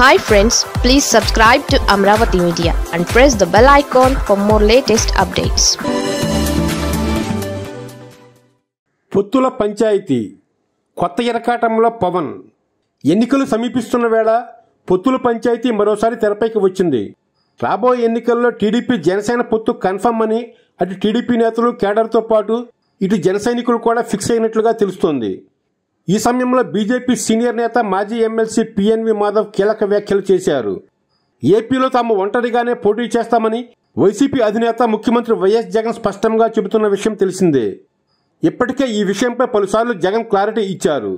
hi friends please subscribe to Amaravati media and press the bell icon for more latest updates పొత్తుల పంచాయతీ కొత్త ఇరకాటంలో పవన్ ఎన్నికలు సమీపిస్తున్న వేళ పొత్తుల పంచాయతీ మరోసారి తెరపైకి వచ్చింది రాబోయే ఎన్నికల్లో టీడీపీ జనసేన పొత్తు కన్ఫర్మ్ అని అటు టీడీపీ నేతలు కేడర్తో పాటు ఇటు జనసైనికులు కూడా ఫిక్స్ అయినట్లుగా తెలుస్తోంది ఈ సమయంలో బీజేపీ సీనియర్ నేత మాజీ ఎమ్మెల్సీ పిఎన్వి మాధవ్ కీలక వ్యాఖ్యలు చేశారు ఏపీలో తాము ఒంటరిగానే పోటీ చేస్తామని వైసీపీ అధినేత ముఖ్యమంత్రి వైఎస్ జగన్ స్పష్టంగా చెబుతున్న విషయం తెలిసిందే ఇప్పటికే ఈ విషయంపై పలుసార్లు జగన్ క్లారిటీ ఇచ్చారు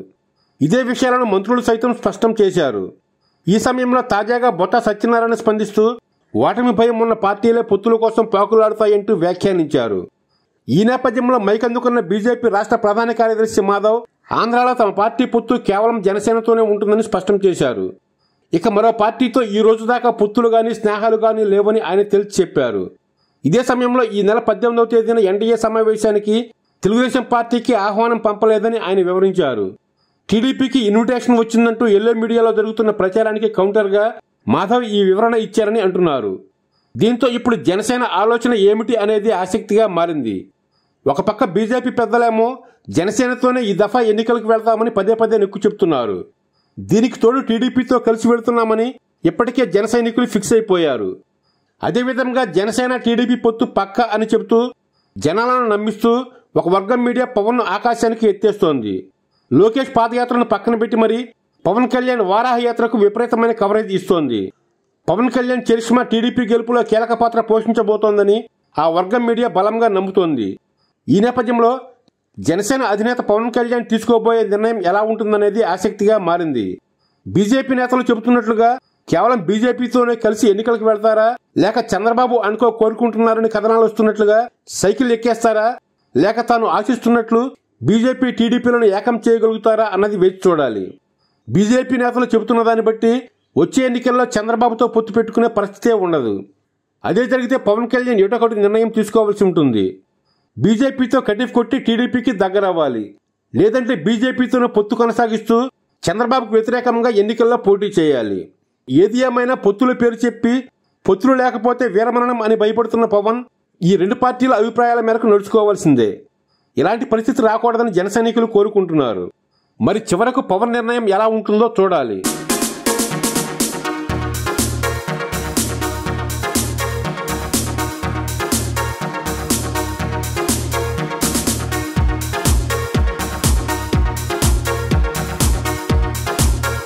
ఇదే విషయాలను మంత్రులు సైతం స్పష్టం చేశారు ఈ సమయంలో తాజాగా బొత్త సత్యనారాయణ స్పందిస్తూ ఓటమి భయం ఉన్న పార్టీలే పొత్తుల కోసం పాకులాడతాయంటూ వ్యాఖ్యానించారు ఈ నేపథ్యంలో మైకందుకున్న బీజేపీ రాష్ట్ర ప్రధాన కార్యదర్శి మాధవ్ ఆంధ్రాలో తమ పార్టీ పొత్తు కేవలం జనసేనతోనే ఉంటుందని స్పష్టం చేశారు ఇక మరో పార్టీతో ఈ రోజు దాకా పొత్తులు కానీ స్నేహాలు కానీ లేవని ఆయన తెలిసి చెప్పారు ఇదే సమయంలో ఈ నెల పద్దెనిమిదవ తేదీన ఎన్డీఏ సమావేశానికి తెలుగుదేశం పార్టీకి ఆహ్వానం పంపలేదని ఆయన వివరించారు టీడీపీకి ఇన్విటేషన్ వచ్చిందంటూ ఎల్లో మీడియాలో జరుగుతున్న ప్రచారానికి కౌంటర్గా మాధవ్ ఈ వివరణ ఇచ్చారని అంటున్నారు దీంతో ఇప్పుడు జనసేన ఆలోచన ఏమిటి అనేది ఆసక్తిగా మారింది ఒక పక్క బీజేపీ పెద్దలేమో జనసేనతోనే ఈ దఫా ఎన్నికలకు వెళ్తామని పదే పదే నొక్కు చెబుతున్నారు దీనికి తోడు టీడీపీతో కలిసి వెళుతున్నామని ఇప్పటికే జన సైనికులు ఫిక్స్ అయిపోయారు అదేవిధంగా జనసేన టీడీపీ పొత్తు పక్క అని చెబుతూ జనాలను నమ్మిస్తూ ఒక వర్గం మీడియా పవన్ను ఆకాశానికి ఎత్తేస్తోంది లోకేష్ పాదయాత్రను పక్కన పెట్టి మరి పవన్ కళ్యాణ్ వారాహయాత్రకు విపరీతమైన కవరేజ్ ఇస్తోంది పవన్ కళ్యాణ్ చరిష్మా టీడీపీ గెలుపులో కీలక పాత్ర పోషించబోతోందని ఆ వర్గం మీడియా బలంగా నమ్ముతోంది ఈ నేపథ్యంలో జనసేన అధినేత పవన్ కళ్యాణ్ తీసుకోబోయే నిర్ణయం ఎలా ఉంటుందనేది ఆసక్తిగా మారింది బీజేపీ నేతలు చెబుతున్నట్లుగా కేవలం బీజేపీతోనే కలిసి ఎన్నికలకు వెళ్తారా లేక చంద్రబాబు అనుకో కోరుకుంటున్నారని కథనాలు వస్తున్నట్లుగా సైకిల్ ఎక్కేస్తారా లేక తాను ఆశిస్తున్నట్లు బీజేపీ టీడీపీలను ఏకం చేయగలుగుతారా అన్నది వేచి చూడాలి బీజేపీ నేతలు చెబుతున్న దాన్ని బట్టి వచ్చే ఎన్నికల్లో చంద్రబాబుతో పొత్తు పెట్టుకునే పరిస్థితే ఉండదు అదే జరిగితే పవన్ కళ్యాణ్ ఏటొకటి నిర్ణయం తీసుకోవాల్సి ఉంటుంది బీజేపీతో కటిఫ్ కొట్టి టీడీపీకి దగ్గరవ్వాలి లేదంటే బీజేపీతోనే పొత్తు కొనసాగిస్తూ చంద్రబాబుకు వ్యతిరేకంగా ఎన్నికల్లో పోటీ చేయాలి ఏది ఏమైనా పొత్తుల పేరు చెప్పి పొత్తులు లేకపోతే వీరమరణం అని భయపడుతున్న పవన్ ఈ రెండు పార్టీల అభిప్రాయాల మేరకు నడుచుకోవాల్సిందే ఇలాంటి పరిస్థితి రాకూడదని జనసైనికులు కోరుకుంటున్నారు మరి చివరకు పవన్ నిర్ణయం ఎలా ఉంటుందో చూడాలి